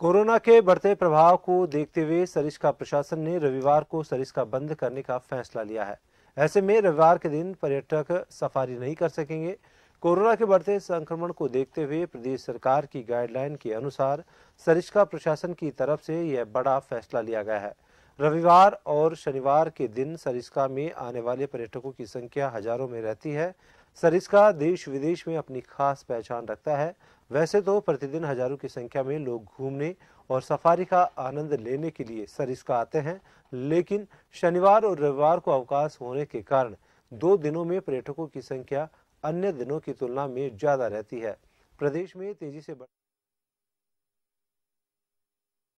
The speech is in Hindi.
कोरोना के बढ़ते प्रभाव को देखते हुए सरिस्का प्रशासन ने रविवार को सरिस्का बंद करने का फैसला लिया है ऐसे में रविवार के दिन पर्यटक सफारी नहीं कर सकेंगे कोरोना के बढ़ते संक्रमण को देखते हुए प्रदेश सरकार की गाइडलाइन के अनुसार सरिस्का प्रशासन की तरफ से यह बड़ा फैसला लिया गया है रविवार और शनिवार के दिन सरिस्का में आने वाले पर्यटकों की संख्या हजारों में रहती है सरिस्का देश विदेश में अपनी खास पहचान रखता है वैसे तो प्रतिदिन हजारों की संख्या में लोग घूमने और सफारी का आनंद लेने के लिए सरिस्का आते हैं लेकिन शनिवार और रविवार को अवकाश होने के कारण दो दिनों में पर्यटकों की संख्या अन्य दिनों की तुलना में ज़्यादा रहती है प्रदेश में तेजी से बढ़